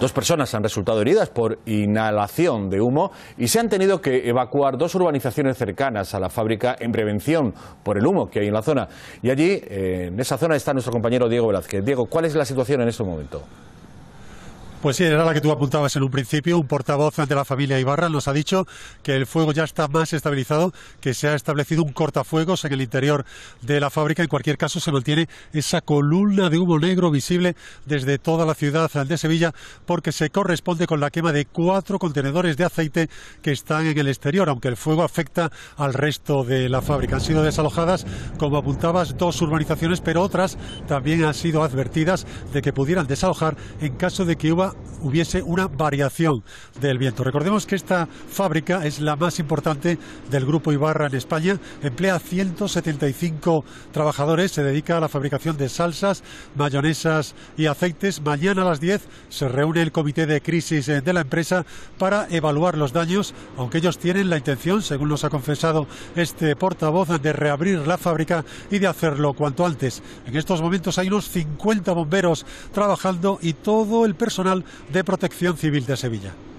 Dos personas han resultado heridas por inhalación de humo y se han tenido que evacuar dos urbanizaciones cercanas a la fábrica en prevención por el humo que hay en la zona. Y allí, en esa zona, está nuestro compañero Diego Velázquez. Diego, ¿cuál es la situación en este momento? Pues sí, era la que tú apuntabas en un principio. Un portavoz de la familia Ibarra nos ha dicho que el fuego ya está más estabilizado, que se ha establecido un cortafuegos en el interior de la fábrica. En cualquier caso, se mantiene esa columna de humo negro visible desde toda la ciudad de Sevilla, porque se corresponde con la quema de cuatro contenedores de aceite que están en el exterior, aunque el fuego afecta al resto de la fábrica. Han sido desalojadas, como apuntabas, dos urbanizaciones, pero otras también han sido advertidas de que pudieran desalojar en caso de que huba hubiese una variación del viento. Recordemos que esta fábrica es la más importante del grupo Ibarra en España, emplea 175 trabajadores, se dedica a la fabricación de salsas, mayonesas y aceites. Mañana a las 10 se reúne el comité de crisis eh, de la empresa para evaluar los daños, aunque ellos tienen la intención, según nos ha confesado este portavoz, de reabrir la fábrica y de hacerlo cuanto antes. En estos momentos hay unos 50 bomberos trabajando y todo el personal de Protección Civil de Sevilla.